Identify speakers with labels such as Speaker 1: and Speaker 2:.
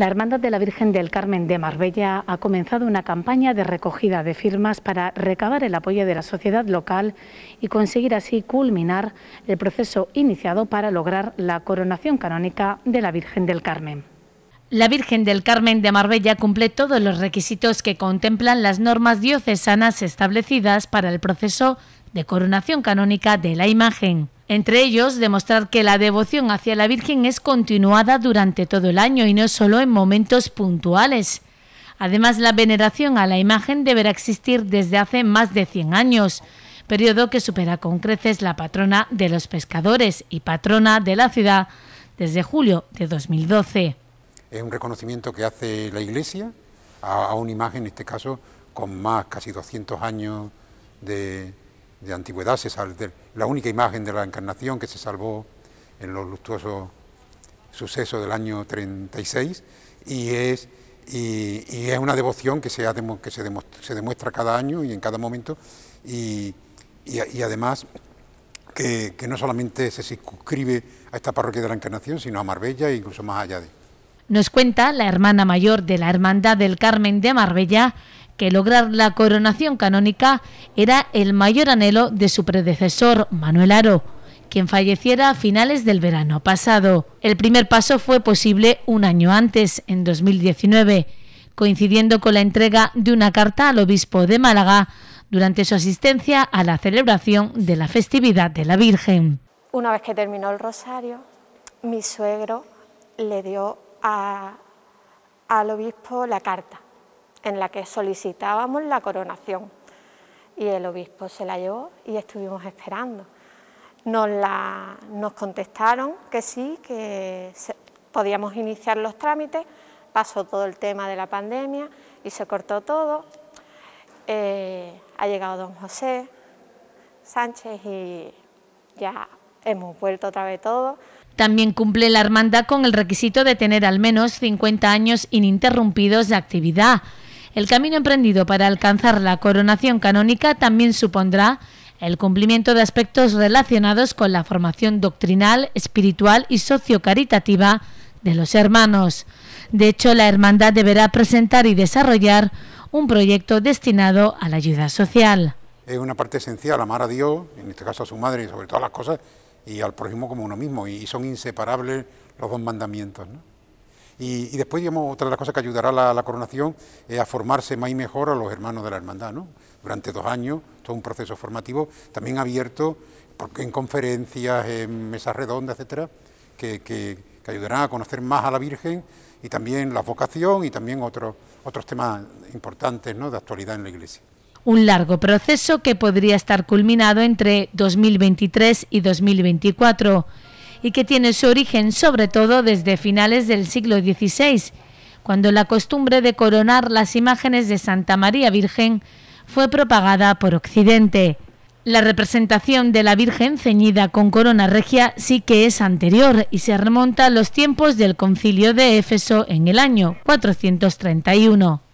Speaker 1: La Hermandad de la Virgen del Carmen de Marbella ha comenzado una campaña de recogida de firmas para recabar el apoyo de la sociedad local y conseguir así culminar el proceso iniciado para lograr la coronación canónica de la Virgen del Carmen. La Virgen del Carmen de Marbella cumple todos los requisitos que contemplan las normas diocesanas establecidas para el proceso de coronación canónica de la imagen. Entre ellos, demostrar que la devoción hacia la Virgen es continuada durante todo el año y no solo en momentos puntuales. Además, la veneración a la imagen deberá existir desde hace más de 100 años, periodo que supera con creces la patrona de los pescadores y patrona de la ciudad desde julio de 2012.
Speaker 2: Es un reconocimiento que hace la Iglesia a, una imagen, en este caso, con más, casi 200 años de, de antigüedad, se de la única imagen de la encarnación que se salvó en los luctuosos sucesos del año 36 y es, y, es una devoción que, se, que se, demuestra, cada año y en cada momento y, además que, no solamente se circunscribe a esta parroquia de la Encarnación, sino a Marbella e incluso más allá de.
Speaker 1: Nos cuenta la hermana mayor de la Hermandad del Carmen de Marbella que lograr la coronación canónica era el mayor anhelo de su predecesor, Manuel Aro, quien falleciera a finales del verano pasado. El primer paso fue posible un año antes, en 2019, coincidiendo con la entrega de una carta al obispo de Málaga durante su asistencia a la celebración de la festividad de la Virgen.
Speaker 3: Una vez que terminó el rosario, mi suegro le dio al obispo la carta en la que solicitábamos la coronación. Y el obispo se la llevó y estuvimos esperando. Nos, la, nos contestaron que sí, que podíamos iniciar los trámites, pasó todo el tema de la pandemia y se cortó todo. Eh, ha llegado don José Sánchez y ya hemos vuelto otra vez todo.
Speaker 1: También cumple la hermandad con el requisito de tener al menos 50 años ininterrumpidos de actividad. El camino emprendido para alcanzar la coronación canónica también supondrá el cumplimiento de aspectos relacionados con la formación doctrinal, espiritual y sociocaritativa de los hermanos. De hecho, la hermandad deberá presentar y desarrollar un proyecto destinado a la ayuda social.
Speaker 2: Es una parte esencial amar a Dios, en este caso a su madre y sobre todas las cosas, y al prójimo como uno mismo, y son inseparables los dos mandamientos. ¿no? Y, después, digamos, otra de las cosas que ayudará a la, coronación es a formarse más y mejor a los hermanos de la hermandad, ¿no? Durante dos años, todo un proceso formativo también abierto porque en conferencias, en mesas redondas, etcétera, que, ayudarán a conocer más a la Virgen y también la vocación y también otros, otros temas importantes ¿no? de actualidad en la Iglesia.
Speaker 1: Un largo proceso que podría estar culminado entre 2023 y 2024 y que tiene su origen sobre todo desde finales del siglo XVI, cuando la costumbre de coronar las imágenes de Santa María Virgen fue propagada por Occidente. La representación de la Virgen ceñida con corona regia sí que es anterior y se remonta a los tiempos del concilio de Éfeso en el año 431.